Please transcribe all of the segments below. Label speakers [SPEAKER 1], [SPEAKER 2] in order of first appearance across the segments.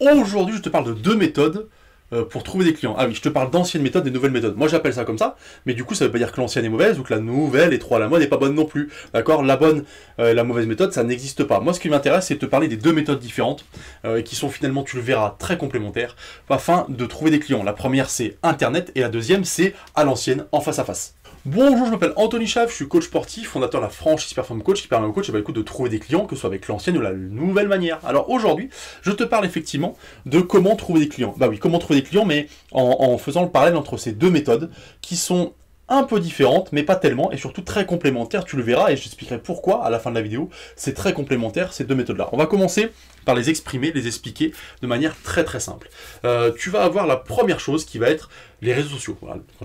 [SPEAKER 1] Aujourd'hui, je te parle de deux méthodes euh, pour trouver des clients. Ah oui, je te parle d'anciennes méthodes et de nouvelles méthodes. Moi, j'appelle ça comme ça, mais du coup, ça veut pas dire que l'ancienne est mauvaise ou que la nouvelle et trop à la mode n'est pas bonne non plus. D'accord La bonne et euh, la mauvaise méthode, ça n'existe pas. Moi, ce qui m'intéresse, c'est de te parler des deux méthodes différentes euh, qui sont finalement, tu le verras, très complémentaires afin de trouver des clients. La première, c'est Internet et la deuxième, c'est à l'ancienne, en face à face. Bonjour, je m'appelle Anthony Chaff, je suis coach sportif, fondateur de la franchise Perform Coach qui permet au coach eh ben, de trouver des clients, que ce soit avec l'ancienne ou la nouvelle manière. Alors aujourd'hui, je te parle effectivement de comment trouver des clients. Bah oui, comment trouver des clients, mais en, en faisant le parallèle entre ces deux méthodes qui sont un peu différente, mais pas tellement, et surtout très complémentaire, tu le verras, et j'expliquerai pourquoi à la fin de la vidéo, c'est très complémentaire ces deux méthodes-là. On va commencer par les exprimer, les expliquer de manière très très simple. Euh, tu vas avoir la première chose qui va être les réseaux sociaux.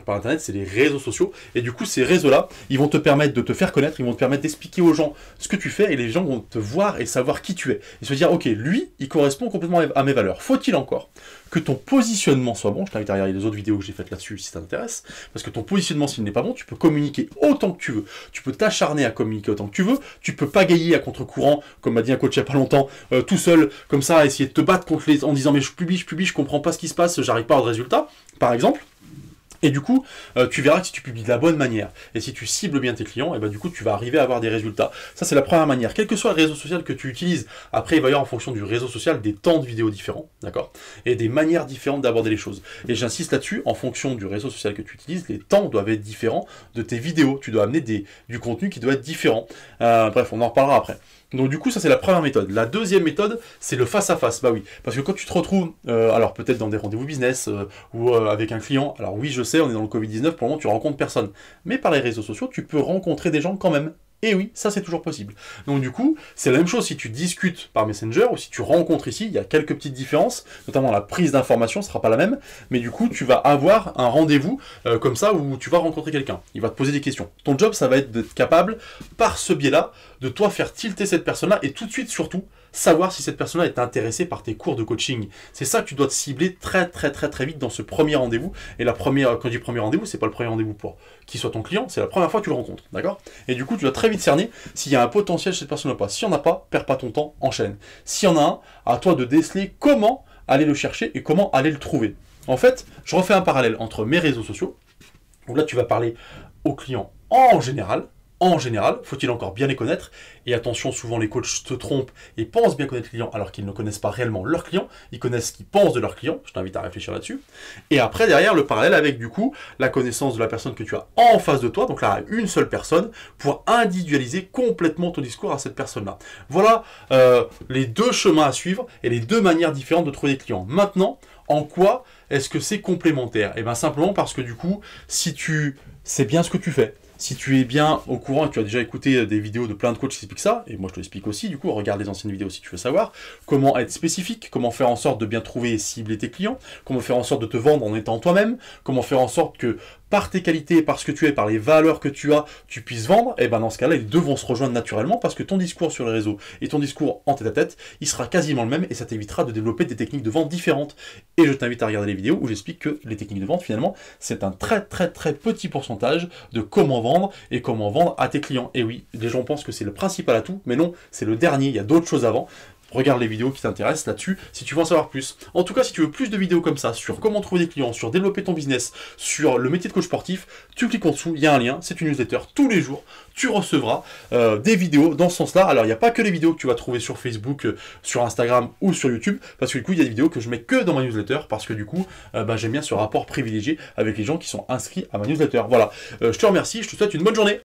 [SPEAKER 1] Par internet, c'est les réseaux sociaux. Et du coup, ces réseaux-là, ils vont te permettre de te faire connaître, ils vont te permettre d'expliquer aux gens ce que tu fais et les gens vont te voir et savoir qui tu es. Et se dire, ok, lui, il correspond complètement à mes valeurs. Faut-il encore que ton positionnement soit bon. Je t'invite à regarder les autres vidéos que j'ai faites là-dessus si ça t'intéresse. Parce que ton positionnement, s'il n'est pas bon, tu peux communiquer autant que tu veux. Tu peux t'acharner à communiquer autant que tu veux. Tu peux pas gagner à contre-courant, comme m'a dit un coach il n'y a pas longtemps, euh, tout seul, comme ça, essayer de te battre contre les... en disant mais je publie, je publie, je comprends pas ce qui se passe, j'arrive pas à de résultat, par exemple. Et du coup, euh, tu verras que si tu publies de la bonne manière et si tu cibles bien tes clients, et ben du coup, tu vas arriver à avoir des résultats. Ça, c'est la première manière. Quel que soit le réseau social que tu utilises, après, il va y avoir en fonction du réseau social des temps de vidéos différents, d'accord Et des manières différentes d'aborder les choses. Et j'insiste là-dessus, en fonction du réseau social que tu utilises, les temps doivent être différents de tes vidéos. Tu dois amener des, du contenu qui doit être différent. Euh, bref, on en reparlera après. Donc du coup, ça c'est la première méthode. La deuxième méthode, c'est le face-à-face. Bah oui, parce que quand tu te retrouves, euh, alors peut-être dans des rendez-vous business ou avec un client, alors oui, je sais, on est dans le Covid-19, pour le moment tu rencontres personne. Mais par les réseaux sociaux, tu peux rencontrer des gens quand même. Et eh oui, ça c'est toujours possible. Donc du coup, c'est la même chose si tu discutes par Messenger ou si tu rencontres ici, il y a quelques petites différences, notamment la prise d'information sera pas la même, mais du coup, tu vas avoir un rendez-vous euh, comme ça où tu vas rencontrer quelqu'un, il va te poser des questions. Ton job, ça va être d'être capable, par ce biais-là, de toi faire tilter cette personne-là et tout de suite surtout, savoir si cette personne-là est intéressée par tes cours de coaching. C'est ça que tu dois te cibler très très très très vite dans ce premier rendez-vous. Et la première, quand je dis premier rendez-vous, c'est pas le premier rendez-vous pour qui soit ton client, c'est la première fois que tu le rencontres, d'accord Et du coup, tu vas très vite de cerner s'il y a un potentiel cette personne ou pas. Si on en a pas, perds pas ton temps, enchaîne. S'il y en a un, à toi de déceler comment aller le chercher et comment aller le trouver. En fait, je refais un parallèle entre mes réseaux sociaux, où là tu vas parler aux clients en général, en général, faut-il encore bien les connaître. Et attention, souvent les coachs se trompent et pensent bien connaître le clients alors qu'ils ne connaissent pas réellement leurs clients, ils connaissent ce qu'ils pensent de leur clients, je t'invite à réfléchir là-dessus. Et après, derrière, le parallèle avec du coup la connaissance de la personne que tu as en face de toi, donc là, une seule personne, pour individualiser complètement ton discours à cette personne-là. Voilà euh, les deux chemins à suivre et les deux manières différentes de trouver des clients. Maintenant, en quoi est-ce que c'est complémentaire Et eh bien simplement parce que du coup, si tu sais bien ce que tu fais, si tu es bien au courant, tu as déjà écouté euh, des vidéos de plein de coachs qui expliquent ça, et moi je te l'explique aussi, du coup, regarde les anciennes vidéos si tu veux savoir, comment être spécifique, comment faire en sorte de bien trouver et cibler tes clients, comment faire en sorte de te vendre en étant toi-même, comment faire en sorte que par tes qualités, par ce que tu es, par les valeurs que tu as, tu puisses vendre, et eh ben dans ce cas-là, ils devront se rejoindre naturellement parce que ton discours sur les réseaux et ton discours en tête à tête, il sera quasiment le même et ça t'évitera de développer des techniques de vente différentes. Et je t'invite à regarder les vidéos où j'explique que les techniques de vente, finalement, c'est un très très très petit pourcentage de comment vendre et comment vendre à tes clients. Et oui, les gens pensent que c'est le principal atout, mais non, c'est le dernier, il y a d'autres choses avant regarde les vidéos qui t'intéressent là-dessus si tu veux en savoir plus. En tout cas, si tu veux plus de vidéos comme ça sur comment trouver des clients, sur développer ton business, sur le métier de coach sportif, tu cliques en dessous, il y a un lien, c'est une newsletter tous les jours. Tu recevras euh, des vidéos dans ce sens-là. Alors, il n'y a pas que les vidéos que tu vas trouver sur Facebook, euh, sur Instagram ou sur YouTube, parce que du coup, il y a des vidéos que je mets que dans ma newsletter, parce que du coup, euh, bah, j'aime bien ce rapport privilégié avec les gens qui sont inscrits à ma newsletter. Voilà, je te remercie, je te souhaite une bonne journée.